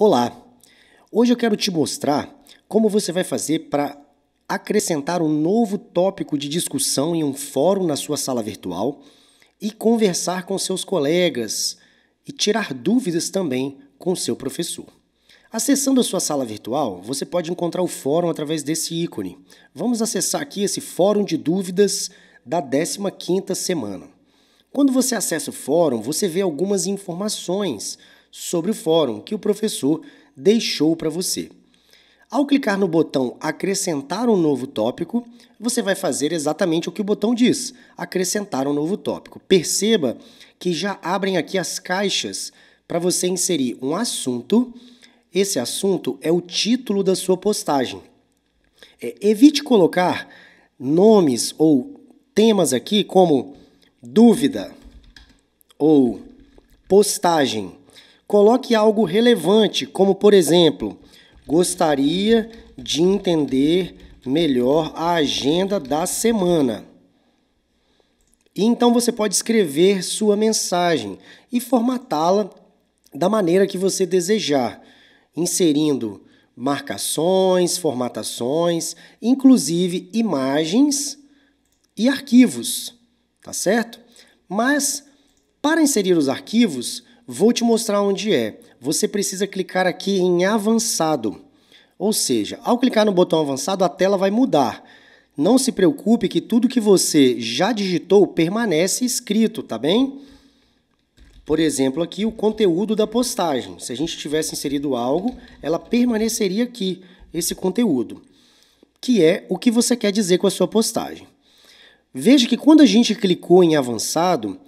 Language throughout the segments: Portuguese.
Olá! Hoje eu quero te mostrar como você vai fazer para acrescentar um novo tópico de discussão em um fórum na sua sala virtual e conversar com seus colegas e tirar dúvidas também com seu professor. Acessando a sua sala virtual, você pode encontrar o fórum através desse ícone. Vamos acessar aqui esse fórum de dúvidas da 15ª semana. Quando você acessa o fórum, você vê algumas informações sobre o fórum que o professor deixou para você. Ao clicar no botão Acrescentar um novo tópico, você vai fazer exatamente o que o botão diz: acrescentar um novo tópico. Perceba que já abrem aqui as caixas para você inserir um assunto. Esse assunto é o título da sua postagem. É, evite colocar nomes ou temas aqui como dúvida ou postagem Coloque algo relevante, como por exemplo, gostaria de entender melhor a agenda da semana. E então você pode escrever sua mensagem e formatá-la da maneira que você desejar, inserindo marcações, formatações, inclusive imagens e arquivos, tá certo? Mas para inserir os arquivos, Vou te mostrar onde é. Você precisa clicar aqui em avançado. Ou seja, ao clicar no botão avançado, a tela vai mudar. Não se preocupe que tudo que você já digitou permanece escrito, tá bem? Por exemplo, aqui o conteúdo da postagem. Se a gente tivesse inserido algo, ela permaneceria aqui, esse conteúdo, que é o que você quer dizer com a sua postagem. Veja que quando a gente clicou em avançado,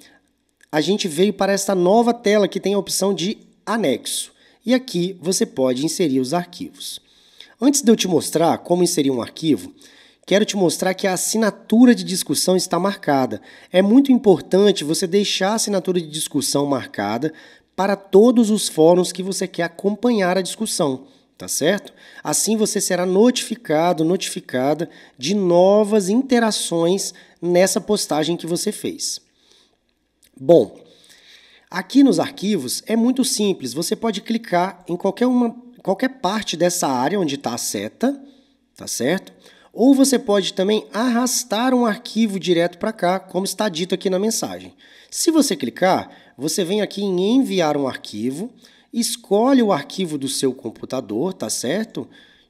a gente veio para esta nova tela que tem a opção de anexo. E aqui você pode inserir os arquivos. Antes de eu te mostrar como inserir um arquivo, quero te mostrar que a assinatura de discussão está marcada. É muito importante você deixar a assinatura de discussão marcada para todos os fóruns que você quer acompanhar a discussão, tá certo? Assim você será notificado, notificada de novas interações nessa postagem que você fez. Bom, aqui nos arquivos é muito simples, você pode clicar em qualquer, uma, qualquer parte dessa área onde está a seta, tá certo? Ou você pode também arrastar um arquivo direto para cá, como está dito aqui na mensagem. Se você clicar, você vem aqui em enviar um arquivo, escolhe o arquivo do seu computador, tá certo?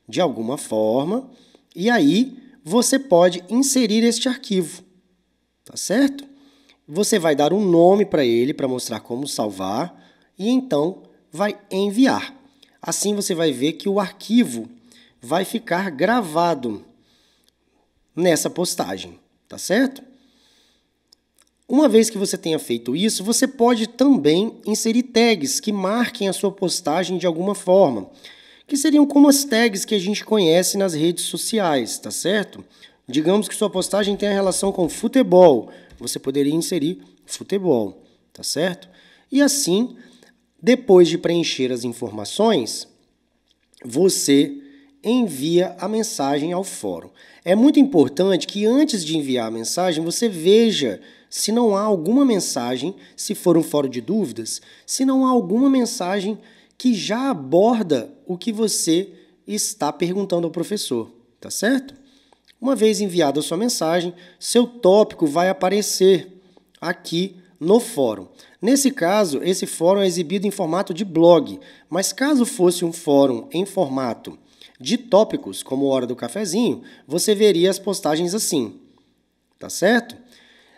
De alguma forma, e aí você pode inserir este arquivo, tá certo? Você vai dar um nome para ele para mostrar como salvar e então vai enviar. Assim você vai ver que o arquivo vai ficar gravado nessa postagem, tá certo? Uma vez que você tenha feito isso, você pode também inserir tags que marquem a sua postagem de alguma forma, que seriam como as tags que a gente conhece nas redes sociais, tá certo? Digamos que sua postagem tenha relação com futebol, você poderia inserir futebol, tá certo? E assim, depois de preencher as informações, você envia a mensagem ao fórum. É muito importante que antes de enviar a mensagem, você veja se não há alguma mensagem, se for um fórum de dúvidas, se não há alguma mensagem que já aborda o que você está perguntando ao professor, tá certo? Uma vez enviada a sua mensagem, seu tópico vai aparecer aqui no fórum. Nesse caso, esse fórum é exibido em formato de blog, mas caso fosse um fórum em formato de tópicos, como Hora do Cafezinho, você veria as postagens assim. Tá certo?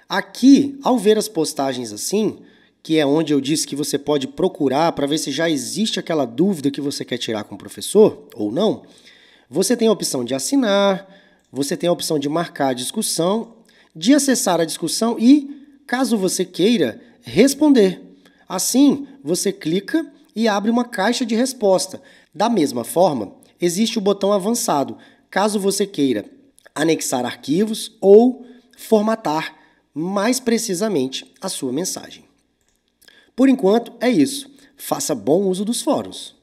Aqui, ao ver as postagens assim, que é onde eu disse que você pode procurar para ver se já existe aquela dúvida que você quer tirar com o professor ou não, você tem a opção de assinar, você tem a opção de marcar a discussão, de acessar a discussão e, caso você queira, responder. Assim, você clica e abre uma caixa de resposta. Da mesma forma, existe o botão avançado, caso você queira anexar arquivos ou formatar mais precisamente a sua mensagem. Por enquanto, é isso. Faça bom uso dos fóruns.